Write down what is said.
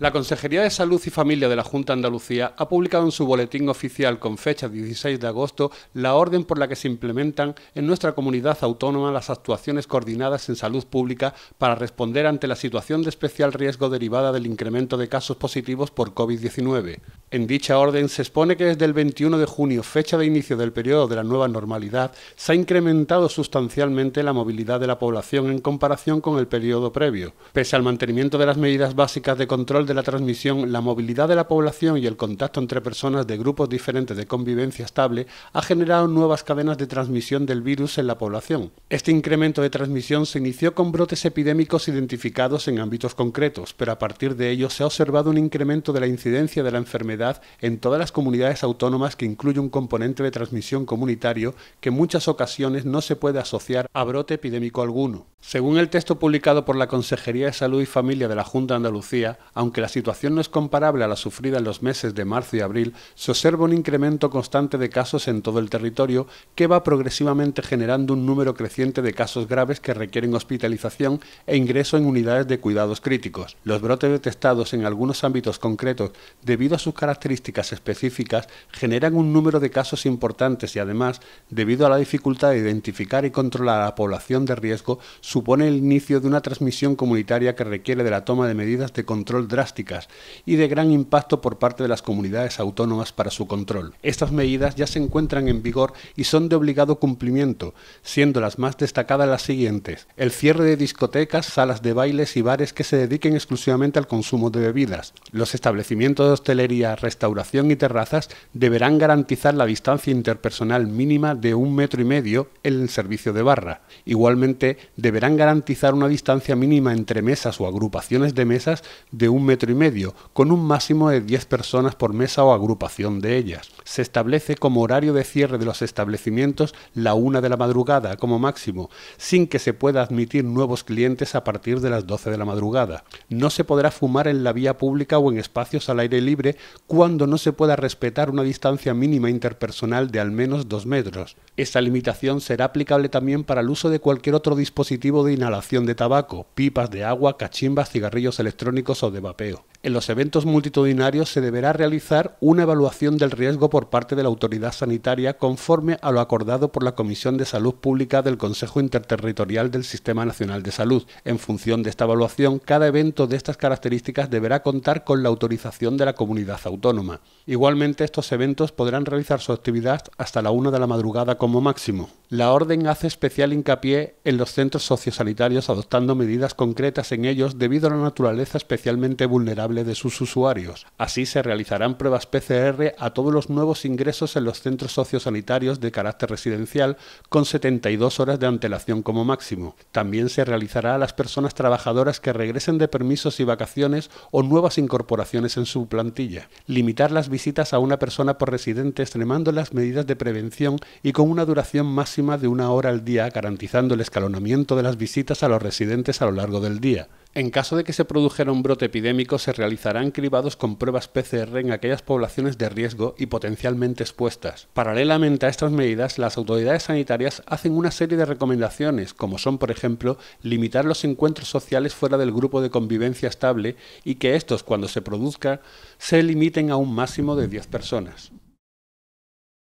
La Consejería de Salud y Familia de la Junta de Andalucía ha publicado en su boletín oficial con fecha 16 de agosto la orden por la que se implementan en nuestra comunidad autónoma las actuaciones coordinadas en salud pública para responder ante la situación de especial riesgo derivada del incremento de casos positivos por COVID-19. En dicha orden se expone que desde el 21 de junio, fecha de inicio del periodo de la nueva normalidad, se ha incrementado sustancialmente la movilidad de la población en comparación con el periodo previo. Pese al mantenimiento de las medidas básicas de control de la transmisión, la movilidad de la población y el contacto entre personas de grupos diferentes de convivencia estable ha generado nuevas cadenas de transmisión del virus en la población. Este incremento de transmisión se inició con brotes epidémicos identificados en ámbitos concretos, pero a partir de ello se ha observado un incremento de la incidencia de la enfermedad en todas las comunidades autónomas que incluye un componente de transmisión comunitario que en muchas ocasiones no se puede asociar a brote epidémico alguno. Según el texto publicado por la Consejería de Salud y Familia de la Junta de Andalucía, aunque la situación no es comparable a la sufrida en los meses de marzo y abril, se observa un incremento constante de casos en todo el territorio que va progresivamente generando un número creciente de casos graves que requieren hospitalización e ingreso en unidades de cuidados críticos. Los brotes detectados en algunos ámbitos concretos, debido a sus características específicas, generan un número de casos importantes y además, debido a la dificultad de identificar y controlar a la población de riesgo, supone el inicio de una transmisión comunitaria que requiere de la toma de medidas de control drásticas y de gran impacto por parte de las comunidades autónomas para su control. Estas medidas ya se encuentran en vigor y son de obligado cumplimiento, siendo las más destacadas las siguientes. El cierre de discotecas, salas de bailes y bares que se dediquen exclusivamente al consumo de bebidas. Los establecimientos de hostelería, restauración y terrazas deberán garantizar la distancia interpersonal mínima de un metro y medio en el servicio de barra. Igualmente, deberán deberán garantizar una distancia mínima entre mesas o agrupaciones de mesas de un metro y medio, con un máximo de 10 personas por mesa o agrupación de ellas. Se establece como horario de cierre de los establecimientos la una de la madrugada como máximo, sin que se pueda admitir nuevos clientes a partir de las 12 de la madrugada. No se podrá fumar en la vía pública o en espacios al aire libre cuando no se pueda respetar una distancia mínima interpersonal de al menos 2 metros. Esta limitación será aplicable también para el uso de cualquier otro dispositivo de inhalación de tabaco, pipas de agua, cachimbas, cigarrillos electrónicos o de vapeo en los eventos multitudinarios se deberá realizar una evaluación del riesgo por parte de la autoridad sanitaria conforme a lo acordado por la Comisión de Salud Pública del Consejo Interterritorial del Sistema Nacional de Salud. En función de esta evaluación, cada evento de estas características deberá contar con la autorización de la comunidad autónoma. Igualmente, estos eventos podrán realizar su actividad hasta la 1 de la madrugada como máximo. La orden hace especial hincapié en los centros sociosanitarios adoptando medidas concretas en ellos debido a la naturaleza especialmente vulnerable de sus usuarios. Así se realizarán pruebas PCR a todos los nuevos ingresos en los centros sociosanitarios de carácter residencial con 72 horas de antelación como máximo. También se realizará a las personas trabajadoras que regresen de permisos y vacaciones o nuevas incorporaciones en su plantilla. Limitar las visitas a una persona por residente extremando las medidas de prevención y con una duración máxima de una hora al día garantizando el escalonamiento de las visitas a los residentes a lo largo del día. En caso de que se produjera un brote epidémico, se realizarán cribados con pruebas PCR en aquellas poblaciones de riesgo y potencialmente expuestas. Paralelamente a estas medidas, las autoridades sanitarias hacen una serie de recomendaciones, como son, por ejemplo, limitar los encuentros sociales fuera del grupo de convivencia estable y que estos, cuando se produzca, se limiten a un máximo de 10 personas.